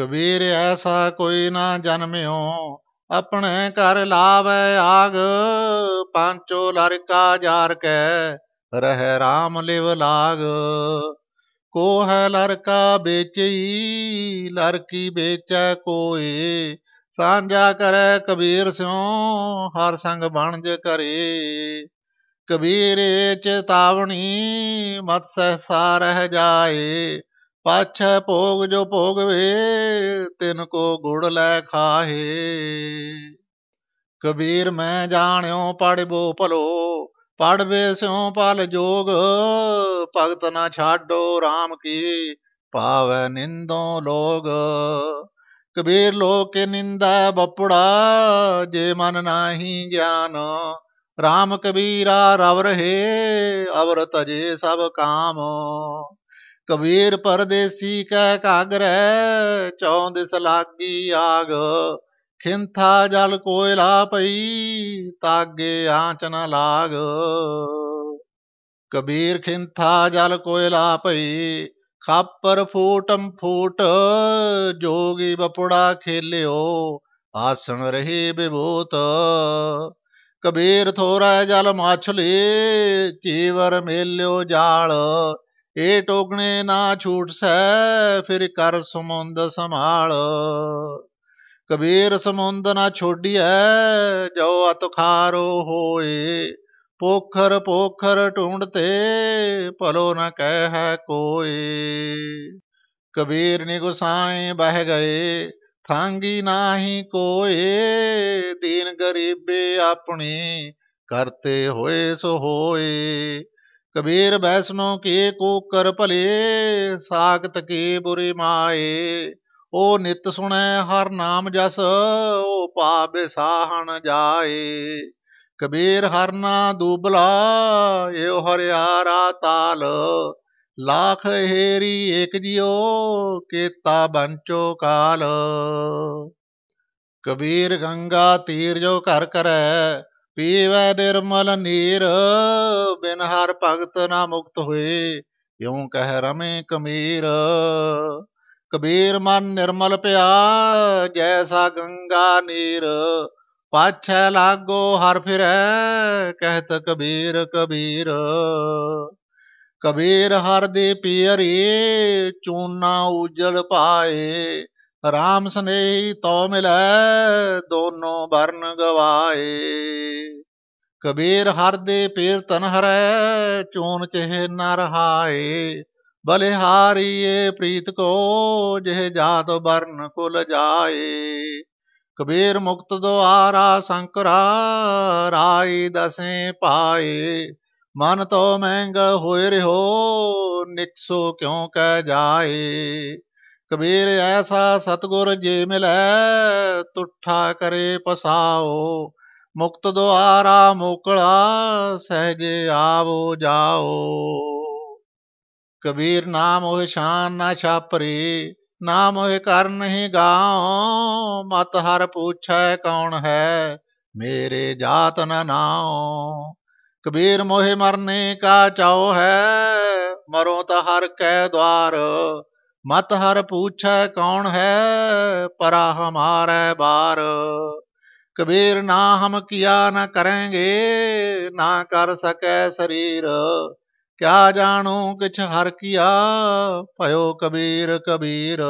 ਕਬੀਰ ਐਸਾ ਕੋਈ ਨਾ ਜਨਮਿਓ ਆਪਣੇ ਘਰ ਲਾਵੇ ਆਗ ਪਾਂਚੋ ਲੜਕਾ ਜਾਰ ਕੇ ਰਹਿ RAM ਲਿਵ ਲਾਗ ਕੋ ਹੈ ਲੜਕਾ ਵੇਚਈ ਲੜਕੀ ਵੇਚੈ ਕੋਏ ਸਾਂਝਾ ਕਰੇ ਕਬੀਰ ਸਿਉ ਹਰ ਸੰਗ ਬਣਜ ਕਰੇ ਕਬੀਰ ਚੇਤਾਵਣੀ ਮਤ ਸਹਸਾ ਰਹਿ ਜਾਏ ਪਾਛੈ ਭੋਗ ਜੋ ਭੋਗਵੇ ਤਿਨ ਕੋ ਗੁੜ ਲੈ ਖਾਹੇ ਕਬੀਰ ਮੈਂ ਜਾਣਿਓ ਪੜਬੋ ਭਲੋ ਪੜਵੇ ਸਿਉ ਪਲ ਜੋਗ ਭਗਤ ਨਾ ਛਾਡੋ RAM ਕੀ ਪਾਵੈ ਨਿੰਦੋ ਲੋਗ ਕਬੀਰ ਲੋਕ ਨਿੰਦਾ ਬਪੜਾ ਜੇ ਮਨ ਨਾਹੀ ਗਿਆਨ RAM ਕਬੀਰਾ ਰਵ ਰਹੇ ਅਵਰ ਤਜੇ ਸਭ ਕਾਮ ਕਬੀਰ ਪਰਦੇਸੀ ਕਹਿ ਕਾਗਰੈ ਚੌਂਦ ਸਲਾਗੀ ਆਗ ਖਿੰਥਾ ਜਲ ਕੋਇਲਾ ਪਈ ਤਾਗੇ ਆਂਚ ਨ ਲਾਗ ਕਬੀਰ ਖਿੰਥਾ ਜਲ ਕੋਇਲਾ ਪਈ ਖਾਪਰ ਫੂਟਮ ਫੂਟ ਜੋਗੀ ਬਪੜਾ ਖੇਲਿਓ ਆਸਣ ਰਹੀ ਬਿਬੂਤ ਕਬੀਰ ਥੋਰਾ ਜਲ ਮਾਛਲੀ ਚੀਵਰ ਮੇਲਿਓ ਜਾਲ ਏ ਟੋਕਣੇ ਨਾ ਛੂਟਸੈ ਫਿਰ ਕਰ ਸਮੁੰਦ ਸੰਭਾਲ ਕਬੀਰ ਸਮੁੰਦ ਨਾ ਛੋਡੀਐ ਜੋ ਅਤਖਾਰੋ ਹੋਏ ਪੋਖਰ ਪੋਖਰ ਢੂੰਡਤੇ ਭਲੋ ਨਾ ਕਹਿ ਕੋਈ ਕਬੀਰ ਨੇ ਗੁਸਾਏ ਬਹਿ ਗਏ ਥਾਂਗੀ ਨਾਹੀ ਕੋਏ ਦੀਨ ਗਰੀਬੇ ਆਪਣੀ ਕਰਤੇ ਹੋਏ ਸੋ ਹੋਏ ਕਬੀਰ ਬੈਸਨੋ ਕੇ ਕੋ ਕਰ ਭਲੇ ਸਾਖਤ ਕੇ ਬੁਰੀ ਮਾਏ ਉਹ ਨਿਤ ਸੁਣੈ ਹਰ ਨਾਮ ਜਸ ਉਹ ਪਾਪੇ ਸਾਹਣ ਜਾਏ ਕਬੀਰ ਹਰ ਨਾ ਦੂਬਲਾ ਏਉ ਹਰਿਆਰਾ ਤਾਲ ਲੱਖ ਹੇਰੀ ਏਕ ਜਿਉ ਕੀਤਾ ਬੰਚੋ ਕਾਲ ਕਬੀਰ ਗੰਗਾ ਤੀਰ ਜੋ ਘਰ ਕਰੈ ਪੀਵੈ ਨਿਰਮਲ ਨੀਰ ਬਿਨ ਹਰ ਭਗਤ ਨਾ ਮੁਕਤ ਹੋਏ ਕਿਉ ਕਹਿ ਰਮੇ ਕਮੀਰ ਕਬੀਰ ਮਨ ਨਿਰਮਲ ਪਿਆ ਜੈਸਾ ਗੰਗਾ ਨੀਰ ਪਾਛੈ ਲਾਗੋ ਹਰ ਫਿਰੈ ਕਹਿਤ ਕਬੀਰ ਕਬੀਰ ਕਬੀਰ ਹਰ ਦੇ ਪੀਰੀ ਚੂਨਾ ਉਜਲ ਪਾਏ ਰਾਮ ਸਨੇਹੀ ਤੋ ਮਿਲੈ ਦੋਨੋ ਵਰਨ ਗਵਾਏ ਕਬੀਰ ਹਰ ਦੇ ਪੀਰ ਤਨ ਹਰੈ ਚੂਨ ਚਹਿ ਨਰ ਹਾਏ ਬਲਿਹਾਰੀਏ ਪ੍ਰੀਤ ਕੋ ਜਿਹ ਜਾਤ ਵਰਨ ਕੁਲ ਜਾਏ ਕਬੀਰ ਮੁਕਤ ਦੁਆਰਾ ਸੰਕਰਾ ਰਾਈ ਦਸੇ ਪਾਏ ਮਨ ਤੋ ਮਹਿੰਗ ਹੋਇ ਰਿਹੋ ਨਿਕਸੋ ਕਿਉ ਕਹਿ ਜਾਏ ਕਬੀਰ ਐਸਾ ਸਤਗੁਰ ਜੇ ਮਿਲੈ ਤੁਠਾ ਕਰੇ ਪਸਾਓ ਮੁਕਤ ਦੁਆਰਾ ਮੋਕਲਾ ਸਹਜੇ ਆਵੋ ਜਾਓ ਕਬੀਰ ਨਾਮ ਹੋਇ ਸ਼ਾਨ ਨਾ ਛਾਪਰੀ ਨਾਮ ਹੋਇ ਕਰ ਨਹੀਂ ਗਾਉ ਮਤ ਹਰ ਪੁੱਛੈ ਕੌਣ ਹੈ ਮੇਰੇ ਜਾਤ ਨਾ ਨਾਉ ਕਬੀਰ ਮੋਹਿ ਮਰਨੇ ਕਾ ਚਾਉ ਹੈ ਮਰੋ ਤਾਂ ਹਰ ਕੈ ਦਵਾਰ ਮਤ ਹਰ ਪੂਛੈ ਕੌਣ ਹੈ ਪਰਾ ਹਮਾਰੇ ਬਾਰ ਕਬੀਰ ਨਾ ਹਮ ਕੀਆ ਨਾ ਕਰਾਂਗੇ ਨਾ ਕਰ ਸਕੈ ਸਰੀਰ ਕਿਆ ਜਾਣੂ ਕਿਛ ਹਰ ਕੀਆ ਭਇਓ ਕਬੀਰ ਕਬੀਰ